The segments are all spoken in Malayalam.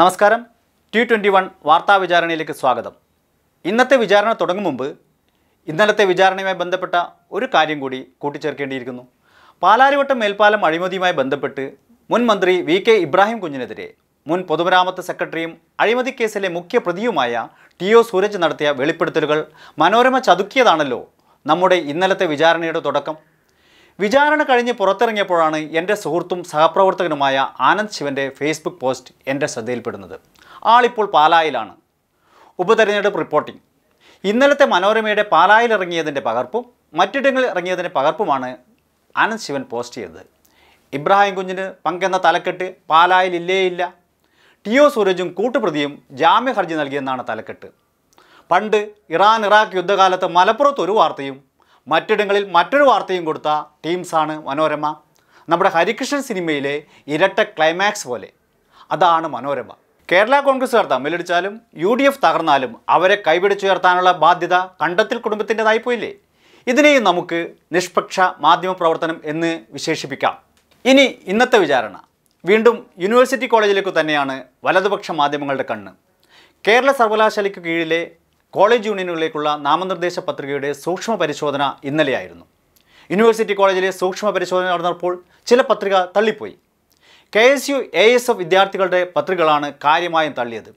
നമസ്കാരം ടി ട്വൻ്റി വൺ വാർത്താ വിചാരണയിലേക്ക് സ്വാഗതം ഇന്നത്തെ വിചാരണ തുടങ്ങും മുമ്പ് ഇന്നലത്തെ വിചാരണയുമായി ബന്ധപ്പെട്ട ഒരു കാര്യം കൂടി കൂട്ടിച്ചേർക്കേണ്ടിയിരിക്കുന്നു പാലാരിവട്ടം മേൽപ്പാലം അഴിമതിയുമായി ബന്ധപ്പെട്ട് മുൻ മന്ത്രി വി കെ ഇബ്രാഹിം കുഞ്ഞിനെതിരെ മുൻ പൊതുമരാമത്ത് സെക്രട്ടറിയും അഴിമതി കേസിലെ മുഖ്യ പ്രതിയുമായ ടി ഒ സൂരജ് നടത്തിയ വെളിപ്പെടുത്തലുകൾ മനോരമ ചതുക്കിയതാണല്ലോ നമ്മുടെ ഇന്നലത്തെ വിചാരണയുടെ തുടക്കം വിചാരണ കഴിഞ്ഞ് പുറത്തിറങ്ങിയപ്പോഴാണ് എൻ്റെ സുഹൃത്തും സഹപ്രവർത്തകനുമായ ആനന്ദ് ശിവൻ്റെ ഫേസ്ബുക്ക് പോസ്റ്റ് എൻ്റെ ശ്രദ്ധയിൽപ്പെടുന്നത് ആളിപ്പോൾ പാലായിലാണ് ഉപതെരഞ്ഞെടുപ്പ് റിപ്പോർട്ടിംഗ് ഇന്നലത്തെ മനോരമയുടെ പാലായിലിറങ്ങിയതിൻ്റെ പകർപ്പും മറ്റിടങ്ങളിൽ ഇറങ്ങിയതിൻ്റെ പകർപ്പുമാണ് ആനന്ദ് ശിവൻ പോസ്റ്റ് ചെയ്തത് ഇബ്രാഹിം കുഞ്ഞിന് പങ്കെന്ന തലക്കെട്ട് പാലായിലില്ലേ ഇല്ല ടി ഒ സൂരജും കൂട്ടുപ്രതിയും ജാമ്യ ഹർജി നൽകിയെന്നാണ് തലക്കെട്ട് പണ്ട് ഇറാൻ ഇറാഖ് യുദ്ധകാലത്ത് മലപ്പുറത്ത് ഒരു വാർത്തയും മറ്റിടങ്ങളിൽ മറ്റൊരു വാർത്തയും കൊടുത്ത ടീംസാണ് മനോരമ നമ്മുടെ ഹരികൃഷ്ണൻ സിനിമയിലെ ഇരട്ട ക്ലൈമാക്സ് പോലെ അതാണ് മനോരമ കേരള കോൺഗ്രസ്സുകാർ തമ്മിലടിച്ചാലും യു ഡി എഫ് തകർന്നാലും അവരെ കൈപിടിച്ചുയർത്താനുള്ള ബാധ്യത കണ്ടത്തിൽ കുടുംബത്തിൻ്റെതായിപ്പോയില്ലേ ഇതിനെയും നമുക്ക് നിഷ്പക്ഷ മാധ്യമപ്രവർത്തനം എന്ന് വിശേഷിപ്പിക്കാം ഇനി ഇന്നത്തെ വിചാരണ വീണ്ടും യൂണിവേഴ്സിറ്റി കോളേജിലേക്ക് തന്നെയാണ് വലതുപക്ഷ മാധ്യമങ്ങളുടെ കണ്ണ് കേരള സർവകലാശാലയ്ക്ക് കീഴിലെ കോളേജ് യൂണിയനുകളിലേക്കുള്ള നാമനിർദ്ദേശ പത്രികയുടെ സൂക്ഷ്മ പരിശോധന ഇന്നലെയായിരുന്നു യൂണിവേഴ്സിറ്റി കോളേജിലെ സൂക്ഷ്മ പരിശോധന നടന്നപ്പോൾ ചില പത്രിക തള്ളിപ്പോയി K S U A S F വിദ്യാർത്ഥികളുടെ പത്രികകളാണ് കാര്യമായും തള്ളിയത്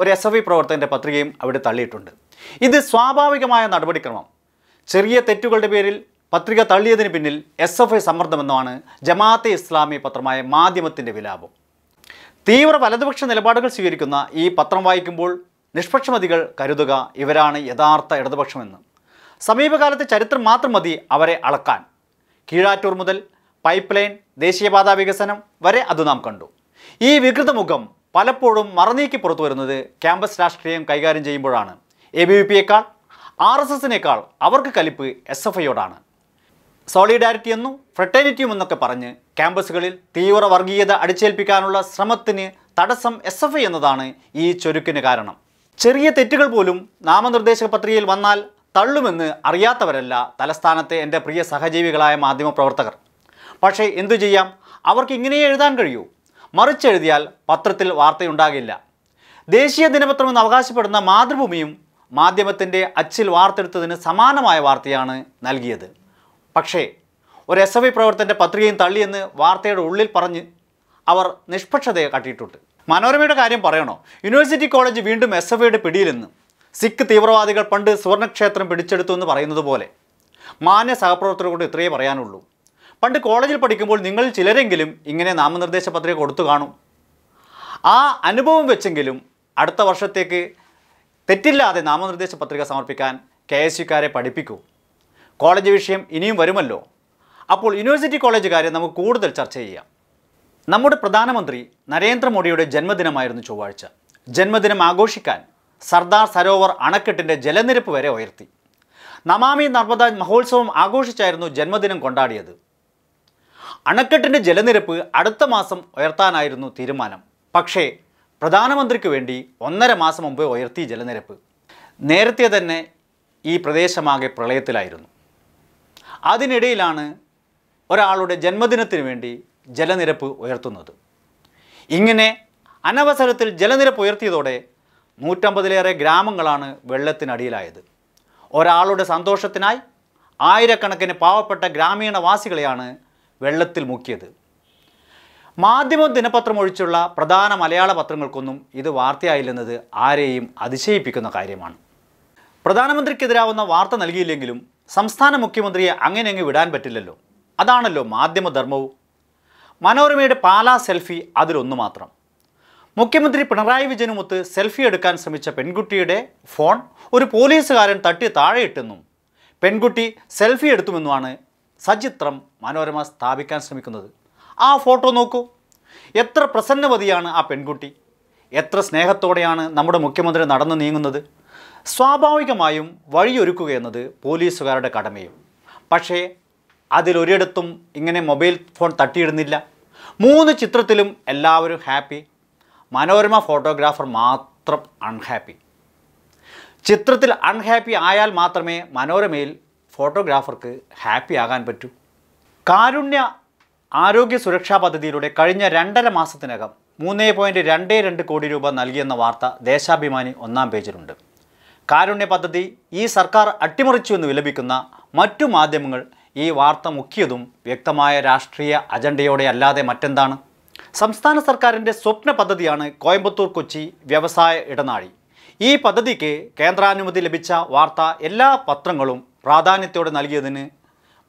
ഒരു എസ് എഫ് ഐ പ്രവർത്തകൻ്റെ പത്രികയും അവിടെ തള്ളിയിട്ടുണ്ട് ഇത് സ്വാഭാവികമായ നടപടിക്രമം ചെറിയ തെറ്റുകളുടെ പേരിൽ പത്രിക തള്ളിയതിന് പിന്നിൽ എസ് എഫ് ഐ സമ്മർദ്ദമെന്നാണ് ജമാഅത്തെ ഇസ്ലാമി പത്രമായ മാധ്യമത്തിൻ്റെ വിലാപം തീവ്ര വലതുപക്ഷ നിലപാടുകൾ സ്വീകരിക്കുന്ന ഈ പത്രം വായിക്കുമ്പോൾ നിഷ്പക്ഷമതികൾ കരുതുക ഇവരാണ് യഥാർത്ഥ ഇടതുപക്ഷമെന്ന് സമീപകാലത്തെ ചരിത്രം മാത്രം മതി അവരെ അളക്കാൻ കീഴാറ്റൂർ മുതൽ പൈപ്പ് ലൈൻ ദേശീയപാത വികസനം വരെ അത് നാം കണ്ടു ഈ വികൃതമുഖം പലപ്പോഴും മറനീക്കി പുറത്തു വരുന്നത് ക്യാമ്പസ് രാഷ്ട്രീയം കൈകാര്യം ചെയ്യുമ്പോഴാണ് എ ബി വി പിയേക്കാൾ ആർ എസ് എസിനേക്കാൾ അവർക്ക് കലിപ്പ് എസ് എഫ് ഐയോടാണ് സോളിഡാരിറ്റി എന്നും ഫ്രട്ടേണിറ്റിയും എന്നൊക്കെ പറഞ്ഞ് ക്യാമ്പസുകളിൽ തീവ്ര വർഗീയത അടിച്ചേൽപ്പിക്കാനുള്ള ശ്രമത്തിന് തടസ്സം എസ് എഫ് ഐ എന്നതാണ് ഈ ചൊരുക്കിന് കാരണം ചെറിയ തെറ്റുകൾ പോലും നാമനിർദ്ദേശ പത്രികയിൽ വന്നാൽ തള്ളുമെന്ന് അറിയാത്തവരല്ല തലസ്ഥാനത്തെ എൻ്റെ പ്രിയ സഹജീവികളായ മാധ്യമപ്രവർത്തകർ പക്ഷേ എന്തു ചെയ്യാം അവർക്ക് ഇങ്ങനെ എഴുതാൻ കഴിയൂ മറിച്ചെഴുതിയാൽ പത്രത്തിൽ വാർത്തയുണ്ടാകില്ല ദേശീയ ദിനപത്രമെന്ന് അവകാശപ്പെടുന്ന മാതൃഭൂമിയും മാധ്യമത്തിൻ്റെ അച്ചിൽ വാർത്തെടുത്തതിന് സമാനമായ വാർത്തയാണ് നൽകിയത് പക്ഷേ ഒരു എസ് എഫ് ഐ പ്രവർത്തൻ്റെ പത്രികയും തള്ളിയെന്ന് വാർത്തയുടെ ഉള്ളിൽ പറഞ്ഞ് അവർ നിഷ്പക്ഷതയെ കാട്ടിയിട്ടുണ്ട് മനോരമയുടെ കാര്യം പറയണോ യൂണിവേഴ്സിറ്റി കോളേജ് വീണ്ടും എസ് എഫ് ഐയുടെ പിടിയിലെന്ന് സിഖ് തീവ്രവാദികൾ പണ്ട് സുവർണക്ഷേത്രം പിടിച്ചെടുത്തു എന്ന് പറയുന്നത് പോലെ മാന്യ സഹപ്രവർത്തകരോട് ഇത്രയേ പറയാനുള്ളൂ പണ്ട് കോളേജിൽ പഠിക്കുമ്പോൾ നിങ്ങൾ ചിലരെങ്കിലും ഇങ്ങനെ നാമനിർദ്ദേശ പത്രിക കൊടുത്തു കാണും ആ അനുഭവം വെച്ചെങ്കിലും അടുത്ത വർഷത്തേക്ക് തെറ്റില്ലാതെ നാമനിർദ്ദേശ പത്രിക സമർപ്പിക്കാൻ കെ എസ് യുക്കാരെ പഠിപ്പിക്കൂ കോളേജ് വിഷയം ഇനിയും വരുമല്ലോ അപ്പോൾ യൂണിവേഴ്സിറ്റി കോളേജ് കാര്യം നമുക്ക് കൂടുതൽ ചർച്ച ചെയ്യാം നമ്മുടെ പ്രധാനമന്ത്രി നരേന്ദ്രമോദിയുടെ ജന്മദിനമായിരുന്നു ചൊവ്വാഴ്ച ജന്മദിനം ആഘോഷിക്കാൻ സർദാർ സരോവർ അണക്കെട്ടിൻ്റെ ജലനിരപ്പ് വരെ ഉയർത്തി നമാമി നർമ്മദ മഹോത്സവം ആഘോഷിച്ചായിരുന്നു ജന്മദിനം കൊണ്ടാടിയത് അണക്കെട്ടിൻ്റെ ജലനിരപ്പ് അടുത്ത മാസം ഉയർത്താനായിരുന്നു തീരുമാനം പക്ഷേ പ്രധാനമന്ത്രിക്ക് വേണ്ടി ഒന്നര മാസം മുമ്പ് ഉയർത്തി ജലനിരപ്പ് നേരത്തെ തന്നെ ഈ പ്രദേശമാകെ പ്രളയത്തിലായിരുന്നു അതിനിടയിലാണ് ഒരാളുടെ ജന്മദിനത്തിന് വേണ്ടി ജലനിരപ്പ് ഉയർത്തുന്നത് ഇങ്ങനെ അനവസരത്തിൽ ജലനിരപ്പ് ഉയർത്തിയതോടെ നൂറ്റമ്പതിലേറെ ഗ്രാമങ്ങളാണ് വെള്ളത്തിനടിയിലായത് ഒരാളുടെ സന്തോഷത്തിനായി ആയിരക്കണക്കിന് പാവപ്പെട്ട ഗ്രാമീണവാസികളെയാണ് വെള്ളത്തിൽ മുക്കിയത് മാധ്യമ ദിനപത്രം ഒഴിച്ചുള്ള പ്രധാന മലയാള പത്രങ്ങൾക്കൊന്നും ഇത് വാർത്തയായില്ലെന്നത് ആരെയും അതിശയിപ്പിക്കുന്ന കാര്യമാണ് പ്രധാനമന്ത്രിക്കെതിരാവുന്ന വാർത്ത നൽകിയില്ലെങ്കിലും സംസ്ഥാന മുഖ്യമന്ത്രിയെ അങ്ങനെ അങ്ങ് വിടാൻ പറ്റില്ലല്ലോ അതാണല്ലോ മാധ്യമധർമ്മവും മനോരമയുടെ പാലാ സെൽഫി അതിലൊന്നു മാത്രം മുഖ്യമന്ത്രി പിണറായി വിജയനുമൊത്ത് സെൽഫി എടുക്കാൻ ശ്രമിച്ച പെൺകുട്ടിയുടെ ഫോൺ ഒരു പോലീസുകാരൻ തട്ടി താഴെയിട്ടെന്നും പെൺകുട്ടി സെൽഫി എടുത്തുമെന്നുമാണ് സചിത്രം മനോരമ സ്ഥാപിക്കാൻ ശ്രമിക്കുന്നത് ആ ഫോട്ടോ നോക്കൂ എത്ര പ്രസന്നവതിയാണ് ആ പെൺകുട്ടി എത്ര സ്നേഹത്തോടെയാണ് നമ്മുടെ മുഖ്യമന്ത്രി നടന്നു നീങ്ങുന്നത് സ്വാഭാവികമായും വഴിയൊരുക്കുകയെന്നത് പോലീസുകാരുടെ കടമയും പക്ഷേ അതിലൊരിടത്തും ഇങ്ങനെ മൊബൈൽ ഫോൺ തട്ടിയിടുന്നില്ല മൂന്ന് ചിത്രത്തിലും എല്ലാവരും ഹാപ്പി മനോരമ ഫോട്ടോഗ്രാഫർ മാത്രം അൺഹാപ്പി ചിത്രത്തിൽ അൺഹാപ്പി ആയാൽ മാത്രമേ മനോരമയിൽ ഫോട്ടോഗ്രാഫർക്ക് ഹാപ്പി ആകാൻ പറ്റൂ കാരുണ്യ ആരോഗ്യ സുരക്ഷാ പദ്ധതിയിലൂടെ കഴിഞ്ഞ രണ്ടര മാസത്തിനകം മൂന്ന് പോയിൻറ്റ് രണ്ട് രണ്ട് കോടി രൂപ നൽകിയെന്ന വാർത്ത ദേശാഭിമാനി ഒന്നാം പേജിലുണ്ട് കാരുണ്യ പദ്ധതി ഈ സർക്കാർ അട്ടിമറിച്ചു എന്ന് വിലപിക്കുന്ന മറ്റു മാധ്യമങ്ങൾ ഈ വാർത്ത മുക്കിയതും വ്യക്തമായ രാഷ്ട്രീയ അജണ്ടയോടെ അല്ലാതെ മറ്റെന്താണ് സംസ്ഥാന സർക്കാരിൻ്റെ സ്വപ്ന പദ്ധതിയാണ് കോയമ്പത്തൂർ കൊച്ചി വ്യവസായ ഇടനാഴി ഈ പദ്ധതിക്ക് കേന്ദ്രാനുമതി ലഭിച്ച വാർത്ത എല്ലാ പത്രങ്ങളും പ്രാധാന്യത്തോടെ നൽകിയതിന്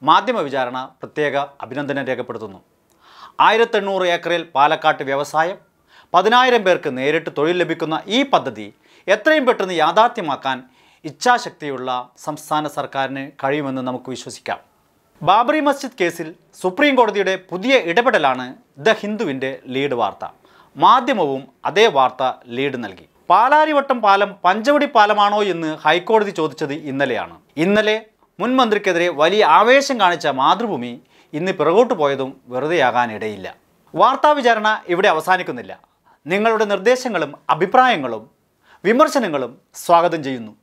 മാധ്യമ വിചാരണ പ്രത്യേക അഭിനന്ദനം രേഖപ്പെടുത്തുന്നു ആയിരത്തെണ്ണൂറ് ഏക്കറിൽ പാലക്കാട്ട് വ്യവസായം പതിനായിരം പേർക്ക് നേരിട്ട് തൊഴിൽ ലഭിക്കുന്ന ഈ പദ്ധതി എത്രയും പെട്ടെന്ന് യാഥാർത്ഥ്യമാക്കാൻ ഇച്ഛാശക്തിയുള്ള സംസ്ഥാന സർക്കാരിന് കഴിയുമെന്ന് നമുക്ക് വിശ്വസിക്കാം ബാബറി മസ്ജിദ് കേസിൽ സുപ്രീം കോടതിയുടെ പുതിയ ഇടപെടലാണ് ദ ഹിന്ദുവിൻ്റെ ലീഡ് വാർത്ത മാധ്യമവും അതേ വാർത്ത ലീഡ് നൽകി പാലാരിവട്ടം പാലം പഞ്ചവടി പാലമാണോ എന്ന് ഹൈക്കോടതി ചോദിച്ചത് ഇന്നലെയാണ് ഇന്നലെ മുൻമന്ത്രിക്കെതിരെ വലിയ ആവേശം കാണിച്ച മാതൃഭൂമി ഇന്ന് പിറകോട്ട് പോയതും വെറുതെയാകാനിടയില്ല വാർത്താ വിചാരണ ഇവിടെ അവസാനിക്കുന്നില്ല നിങ്ങളുടെ നിർദ്ദേശങ്ങളും അഭിപ്രായങ്ങളും വിമർശനങ്ങളും സ്വാഗതം ചെയ്യുന്നു